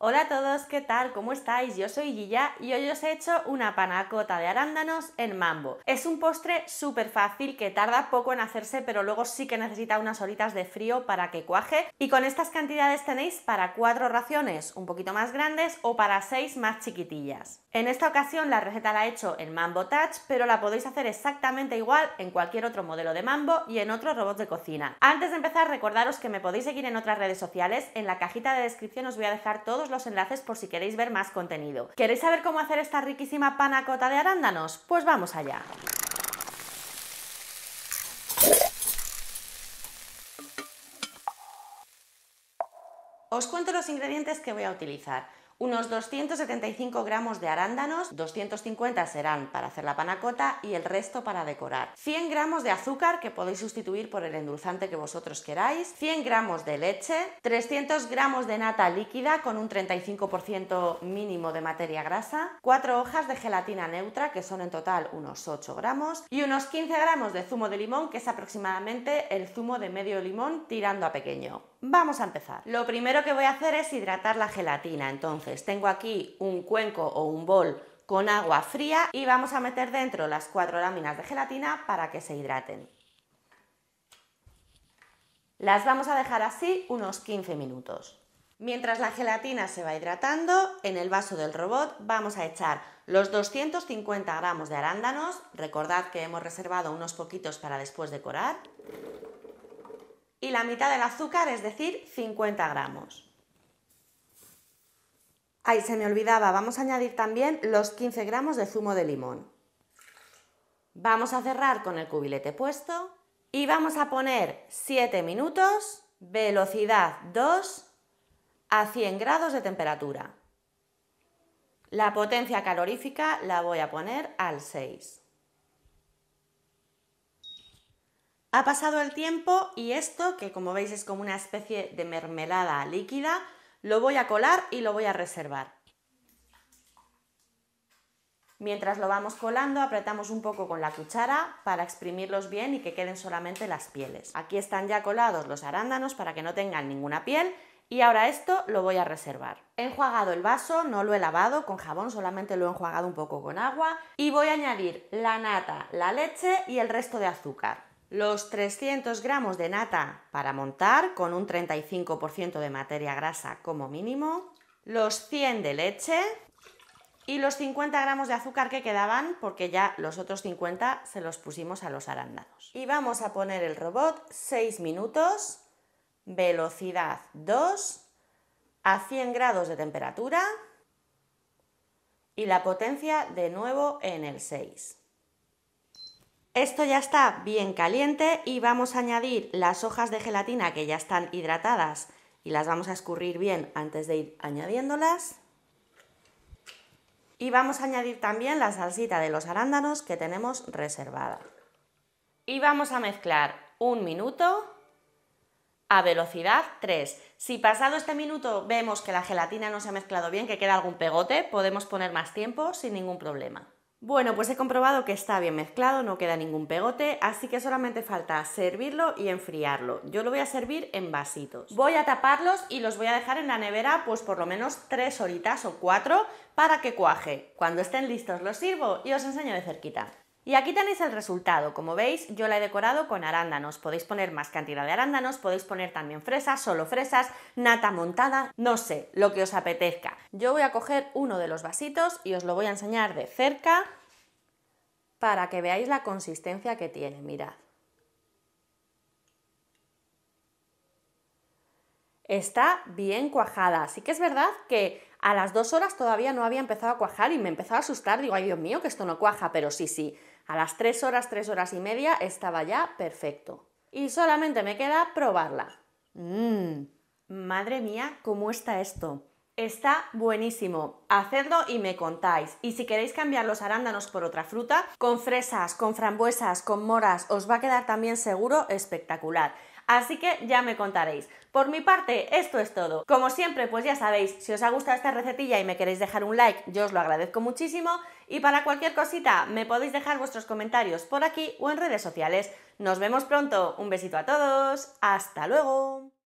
Hola a todos, ¿qué tal? ¿Cómo estáis? Yo soy Guilla y hoy os he hecho una panacota de arándanos en mambo. Es un postre súper fácil que tarda poco en hacerse, pero luego sí que necesita unas horitas de frío para que cuaje. Y con estas cantidades tenéis para cuatro raciones un poquito más grandes o para seis más chiquitillas. En esta ocasión la receta la he hecho en Mambo Touch, pero la podéis hacer exactamente igual en cualquier otro modelo de mambo y en otros robots de cocina. Antes de empezar, recordaros que me podéis seguir en otras redes sociales. En la cajita de descripción os voy a dejar todos los enlaces por si queréis ver más contenido. ¿Queréis saber cómo hacer esta riquísima panacota de arándanos? Pues vamos allá. Os cuento los ingredientes que voy a utilizar unos 275 gramos de arándanos, 250 serán para hacer la panacota y el resto para decorar. 100 gramos de azúcar que podéis sustituir por el endulzante que vosotros queráis, 100 gramos de leche, 300 gramos de nata líquida con un 35% mínimo de materia grasa, 4 hojas de gelatina neutra que son en total unos 8 gramos y unos 15 gramos de zumo de limón que es aproximadamente el zumo de medio limón tirando a pequeño. Vamos a empezar. Lo primero que voy a hacer es hidratar la gelatina. Entonces, tengo aquí un cuenco o un bol con agua fría y vamos a meter dentro las cuatro láminas de gelatina para que se hidraten. Las vamos a dejar así unos 15 minutos. Mientras la gelatina se va hidratando, en el vaso del robot vamos a echar los 250 gramos de arándanos, recordad que hemos reservado unos poquitos para después decorar, y la mitad del azúcar, es decir, 50 gramos. Ay, se me olvidaba, vamos a añadir también los 15 gramos de zumo de limón. Vamos a cerrar con el cubilete puesto y vamos a poner 7 minutos, velocidad 2, a 100 grados de temperatura. La potencia calorífica la voy a poner al 6. Ha pasado el tiempo y esto, que como veis es como una especie de mermelada líquida, lo voy a colar y lo voy a reservar. Mientras lo vamos colando, apretamos un poco con la cuchara para exprimirlos bien y que queden solamente las pieles. Aquí están ya colados los arándanos para que no tengan ninguna piel y ahora esto lo voy a reservar. He enjuagado el vaso, no lo he lavado con jabón, solamente lo he enjuagado un poco con agua y voy a añadir la nata, la leche y el resto de azúcar los 300 gramos de nata para montar con un 35% de materia grasa como mínimo, los 100 de leche y los 50 gramos de azúcar que quedaban porque ya los otros 50 se los pusimos a los arándanos. Y vamos a poner el robot 6 minutos, velocidad 2, a 100 grados de temperatura y la potencia de nuevo en el 6. Esto ya está bien caliente y vamos a añadir las hojas de gelatina que ya están hidratadas y las vamos a escurrir bien antes de ir añadiéndolas. Y vamos a añadir también la salsita de los arándanos que tenemos reservada. Y vamos a mezclar un minuto a velocidad 3. Si pasado este minuto vemos que la gelatina no se ha mezclado bien, que queda algún pegote, podemos poner más tiempo sin ningún problema. Bueno, pues he comprobado que está bien mezclado, no queda ningún pegote, así que solamente falta servirlo y enfriarlo. Yo lo voy a servir en vasitos. Voy a taparlos y los voy a dejar en la nevera pues por lo menos tres horitas o cuatro, para que cuaje. Cuando estén listos los sirvo y os enseño de cerquita. Y aquí tenéis el resultado, como veis yo la he decorado con arándanos, podéis poner más cantidad de arándanos, podéis poner también fresas, solo fresas, nata montada, no sé, lo que os apetezca. Yo voy a coger uno de los vasitos y os lo voy a enseñar de cerca para que veáis la consistencia que tiene, mirad. Está bien cuajada, así que es verdad que a las dos horas todavía no había empezado a cuajar y me empezaba a asustar, digo, ay Dios mío, que esto no cuaja, pero sí, sí, a las tres horas, tres horas y media estaba ya perfecto. Y solamente me queda probarla. Mmm, madre mía, ¿cómo está esto? Está buenísimo. Hacedlo y me contáis. Y si queréis cambiar los arándanos por otra fruta, con fresas, con frambuesas, con moras, os va a quedar también seguro espectacular. Así que ya me contaréis. Por mi parte, esto es todo. Como siempre, pues ya sabéis, si os ha gustado esta recetilla y me queréis dejar un like, yo os lo agradezco muchísimo. Y para cualquier cosita, me podéis dejar vuestros comentarios por aquí o en redes sociales. Nos vemos pronto. Un besito a todos. Hasta luego.